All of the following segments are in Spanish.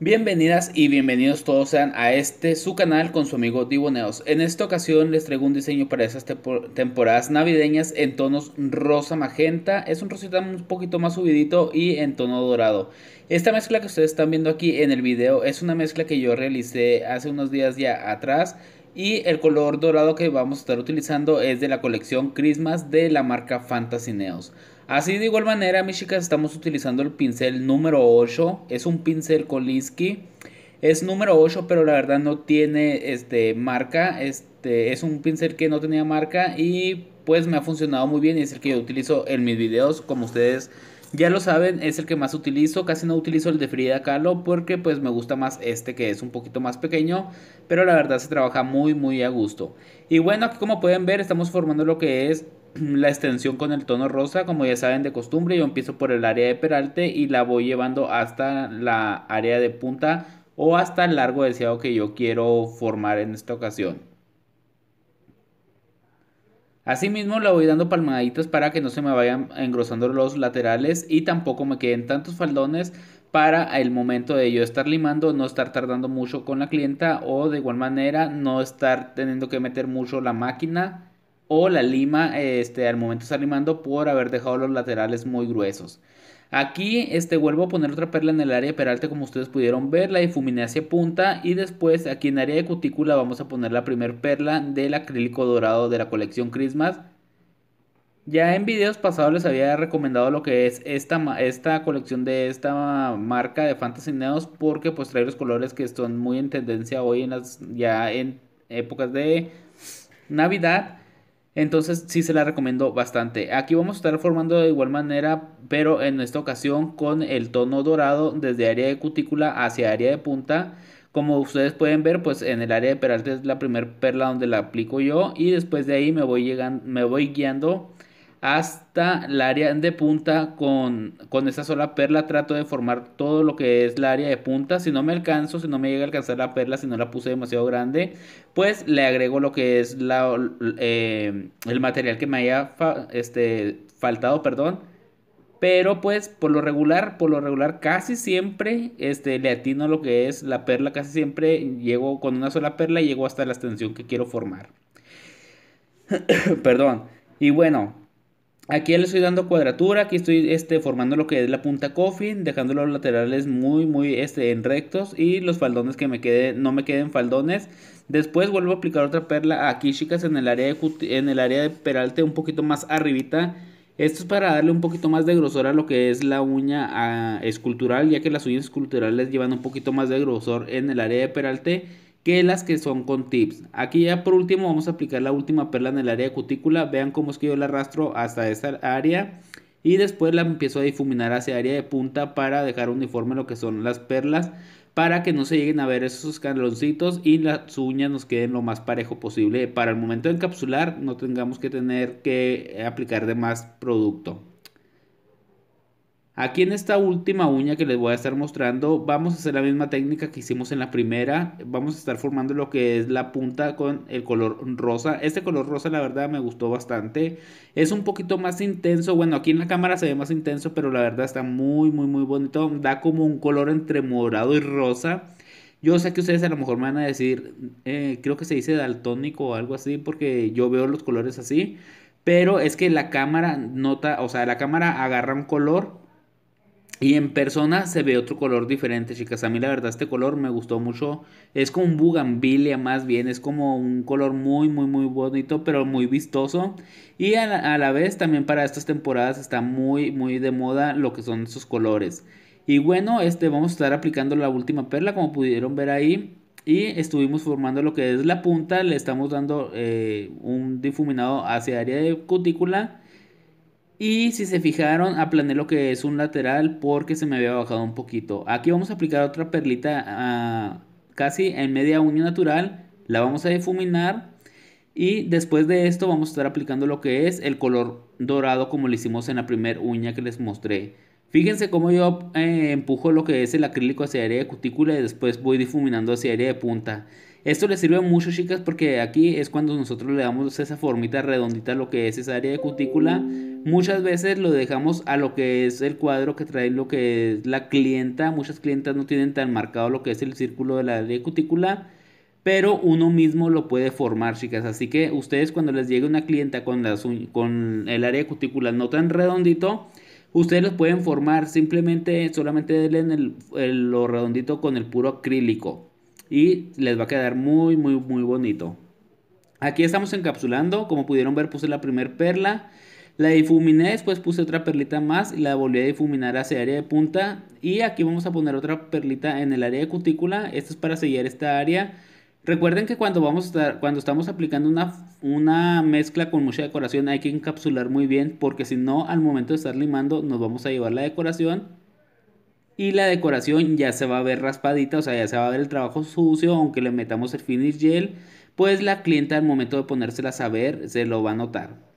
Bienvenidas y bienvenidos todos sean a este su canal con su amigo Diboneos. En esta ocasión les traigo un diseño para esas temporadas navideñas en tonos rosa magenta. Es un rosita un poquito más subidito y en tono dorado. Esta mezcla que ustedes están viendo aquí en el video es una mezcla que yo realicé hace unos días ya atrás. Y el color dorado que vamos a estar utilizando es de la colección Christmas de la marca Fantasy Neos. Así de igual manera, mis chicas, estamos utilizando el pincel número 8. Es un pincel Kolinsky. Es número 8, pero la verdad no tiene este, marca. Este, es un pincel que no tenía marca y pues me ha funcionado muy bien y es el que yo utilizo en mis videos, como ustedes ya lo saben, es el que más utilizo, casi no utilizo el de Frida Kahlo porque pues me gusta más este que es un poquito más pequeño, pero la verdad se trabaja muy muy a gusto. Y bueno, aquí como pueden ver estamos formando lo que es la extensión con el tono rosa, como ya saben de costumbre, yo empiezo por el área de peralte y la voy llevando hasta la área de punta o hasta el largo deseado que yo quiero formar en esta ocasión. Asimismo le voy dando palmaditas para que no se me vayan engrosando los laterales y tampoco me queden tantos faldones para el momento de yo estar limando, no estar tardando mucho con la clienta o de igual manera no estar teniendo que meter mucho la máquina o la lima este, al momento de estar limando por haber dejado los laterales muy gruesos. Aquí este, vuelvo a poner otra perla en el área peralte como ustedes pudieron ver, la difuminé hacia punta y después aquí en área de cutícula vamos a poner la primer perla del acrílico dorado de la colección Christmas. Ya en videos pasados les había recomendado lo que es esta, esta colección de esta marca de Fantasy Neos porque pues trae los colores que están muy en tendencia hoy en las, ya en épocas de Navidad. Entonces sí se la recomiendo bastante. Aquí vamos a estar formando de igual manera, pero en esta ocasión con el tono dorado desde área de cutícula hacia área de punta. Como ustedes pueden ver, pues en el área de peralte es la primera perla donde la aplico yo y después de ahí me voy, me voy guiando hasta el área de punta con, esa sola perla trato de formar todo lo que es la área de punta si no me alcanzo si no me llega a alcanzar la perla si no la puse demasiado grande pues le agrego lo que es la, eh, el material que me haya este, faltado perdón pero pues por lo regular por lo regular casi siempre este le atino lo que es la perla casi siempre llego con una sola perla y llego hasta la extensión que quiero formar perdón y bueno Aquí le estoy dando cuadratura, aquí estoy este, formando lo que es la punta coffin, dejando los laterales muy muy este, en rectos y los faldones que me quede, no me queden faldones. Después vuelvo a aplicar otra perla aquí chicas en el área de, en el área de peralte un poquito más arribita. Esto es para darle un poquito más de grosor a lo que es la uña ah, escultural, ya que las uñas esculturales llevan un poquito más de grosor en el área de peralte que las que son con tips. Aquí ya por último vamos a aplicar la última perla en el área de cutícula. Vean cómo es que yo la arrastro hasta esta área. Y después la empiezo a difuminar hacia área de punta para dejar uniforme lo que son las perlas. Para que no se lleguen a ver esos escaloncitos y las uñas nos queden lo más parejo posible. Para el momento de encapsular no tengamos que tener que aplicar de más producto. Aquí en esta última uña que les voy a estar mostrando vamos a hacer la misma técnica que hicimos en la primera. Vamos a estar formando lo que es la punta con el color rosa. Este color rosa la verdad me gustó bastante. Es un poquito más intenso. Bueno aquí en la cámara se ve más intenso pero la verdad está muy muy muy bonito. Da como un color entre morado y rosa. Yo sé que ustedes a lo mejor me van a decir, eh, creo que se dice daltónico o algo así, porque yo veo los colores así. Pero es que la cámara nota, o sea, la cámara agarra un color y en persona se ve otro color diferente, chicas. A mí la verdad este color me gustó mucho. Es como un bugambilia más bien. Es como un color muy, muy, muy bonito, pero muy vistoso. Y a la, vez también para estas temporadas está muy, muy de moda lo que son estos colores. Y bueno, este, vamos a estar aplicando la última perla como pudieron ver ahí. Y estuvimos formando lo que es la punta. Le estamos dando eh, un difuminado hacia área de cutícula y si se fijaron, aplané lo que es un lateral porque se me había bajado un poquito. Aquí vamos a aplicar otra perlita ah, casi en media uña natural. La vamos a difuminar. Y después de esto vamos a estar aplicando lo que es el color dorado como lo hicimos en la primera uña que les mostré. Fíjense cómo yo eh, empujo lo que es el acrílico hacia área de cutícula y después voy difuminando hacia área de punta. Esto les sirve mucho chicas porque aquí es cuando nosotros le damos esa formita redondita lo que es esa área de cutícula Muchas veces lo dejamos a lo que es el cuadro que trae lo que es la clienta. Muchas clientas no tienen tan marcado lo que es el círculo de la área cutícula, pero uno mismo lo puede formar, chicas. Así que ustedes cuando les llegue una clienta con, con el área cutícula no tan redondito, ustedes los pueden formar simplemente, solamente denle lo redondito con el puro acrílico. Y les va a quedar muy, muy, muy bonito. Aquí estamos encapsulando. Como pudieron ver, puse la primer perla. La difuminé, después puse otra perlita más y la volví a difuminar hacia el área de punta. Y aquí vamos a poner otra perlita en el área de cutícula. Esto es para sellar esta área. Recuerden que cuando, vamos cuando estamos aplicando una, una mezcla con mucha decoración hay que encapsular muy bien porque si no al momento de estar limando nos vamos a llevar la decoración y la decoración ya se va a ver raspadita, o sea, ya se va a ver el trabajo sucio, aunque le metamos el finish gel, pues la clienta al momento de ponérsela a saber se lo va a notar.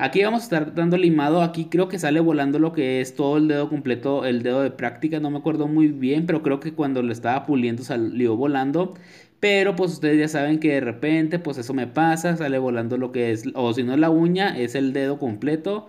Aquí vamos a estar dando limado. Aquí creo que sale volando lo que es todo el dedo completo, el dedo de práctica. No me acuerdo muy bien, pero creo que cuando lo estaba puliendo salió volando. Pero pues ustedes ya saben que de repente pues eso me pasa. Sale volando lo que es, o si no es la uña, es el dedo completo.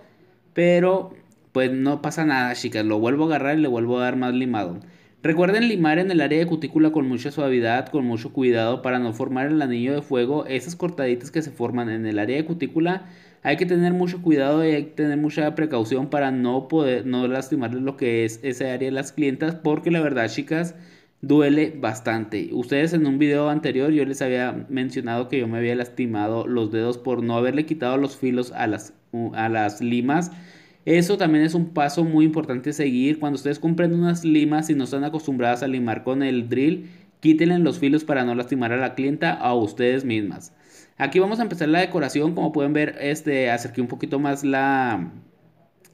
Pero pues no pasa nada chicas. Lo vuelvo a agarrar y le vuelvo a dar más limado. Recuerden limar en el área de cutícula con mucha suavidad, con mucho cuidado para no formar el anillo de fuego. Esas cortaditas que se forman en el área de cutícula hay que tener mucho cuidado y hay que tener mucha precaución para no poder, no lastimarles lo que es ese área de las clientas, porque la verdad, chicas, duele bastante. Ustedes en un video anterior yo les había mencionado que yo me había lastimado los dedos por no haberle quitado los filos a las, a las limas. Eso también es un paso muy importante seguir. Cuando ustedes compren unas limas y no están acostumbradas a limar con el drill, Quítenle los filos para no lastimar a la clienta o a ustedes mismas. Aquí vamos a empezar la decoración. Como pueden ver, este, acerqué un poquito más la,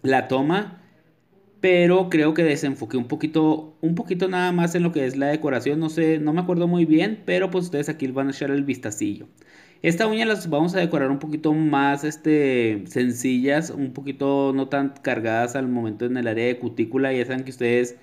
la toma. Pero creo que desenfoqué un poquito, un poquito nada más en lo que es la decoración. No sé, no me acuerdo muy bien, pero pues ustedes aquí van a echar el vistacillo. Esta uña las vamos a decorar un poquito más este, sencillas, un poquito no tan cargadas al momento en el área de cutícula. Ya saben que ustedes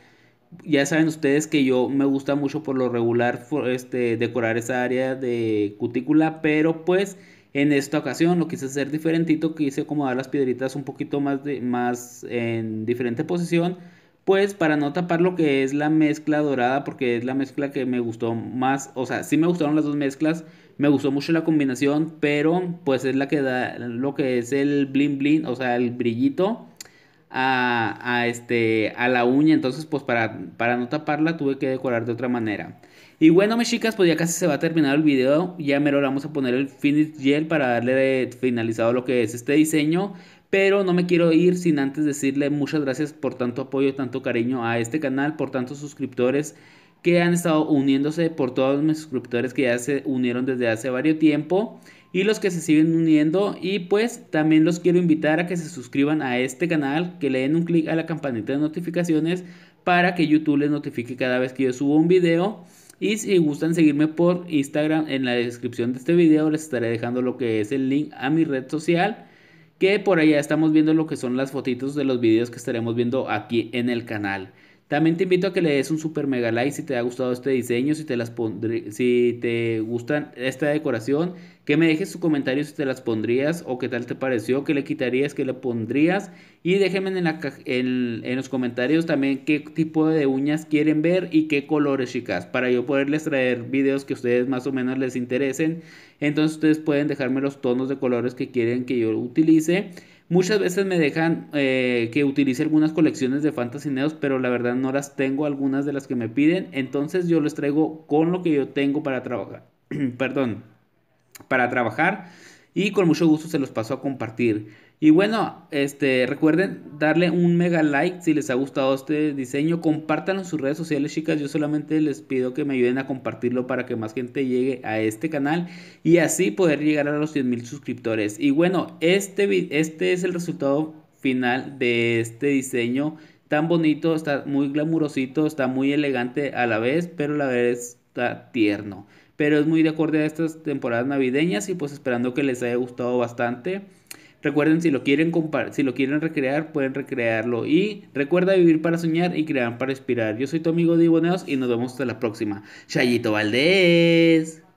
ya saben ustedes que yo me gusta mucho por lo regular este, decorar esa área de cutícula, pero pues en esta ocasión lo quise hacer diferentito, quise acomodar las piedritas un poquito más, de, más en diferente posición, pues para no tapar lo que es la mezcla dorada, porque es la mezcla que me gustó más, o sea, sí me gustaron las dos mezclas, me gustó mucho la combinación, pero pues es la que da lo que es el bling bling, o sea, el brillito a, este, a la uña. Entonces, pues para, para no taparla tuve que decorar de otra manera. Y bueno, mis chicas, pues ya casi se va a terminar el video. Ya mero le vamos a poner el finish gel para darle finalizado lo que es este diseño. Pero no me quiero ir sin antes decirle muchas gracias por tanto apoyo, tanto cariño a este canal, por tantos suscriptores que han estado uniéndose por todos mis suscriptores que ya se unieron desde hace varios tiempo y los que se siguen uniendo y pues también los quiero invitar a que se suscriban a este canal, que le den un clic a la campanita de notificaciones para que YouTube les notifique cada vez que yo subo un video. Y si gustan seguirme por Instagram, en la descripción de este video les estaré dejando lo que es el link a mi red social. Que por allá estamos viendo lo que son las fotitos de los videos que estaremos viendo aquí en el canal. También te invito a que le des un super mega like si te ha gustado este diseño, si te, las si te gustan esta decoración, que me dejes su comentario si te las pondrías o qué tal te pareció, qué le quitarías, qué le pondrías y déjenme en, la en, en los comentarios también qué tipo de uñas quieren ver y qué colores chicas, para yo poderles traer videos que a ustedes más o menos les interesen. Entonces ustedes pueden dejarme los tonos de colores que quieren que yo utilice. Muchas veces me dejan eh, que utilice algunas colecciones de Fantasy Neos, pero la verdad no las tengo algunas de las que me piden. Entonces yo les traigo con lo que yo tengo para trabajar. Perdón, para trabajar. Y con mucho gusto se los paso a compartir. Y bueno, este, recuerden darle un mega like si les ha gustado este diseño. Compártanlo en sus redes sociales, chicas. Yo solamente les pido que me ayuden a compartirlo para que más gente llegue a este canal y así poder llegar a los mil suscriptores. Y bueno, este, este es el resultado final de este diseño tan bonito, está muy glamurosito, está muy elegante a la vez, pero a la vez está tierno. Pero es muy de acuerdo a estas temporadas navideñas y pues esperando que les haya gustado bastante. Recuerden, si lo quieren si lo quieren recrear, pueden recrearlo. Y recuerda vivir para soñar y crear para inspirar. Yo soy tu amigo Diboneos y nos vemos hasta la próxima. Chayito Valdés.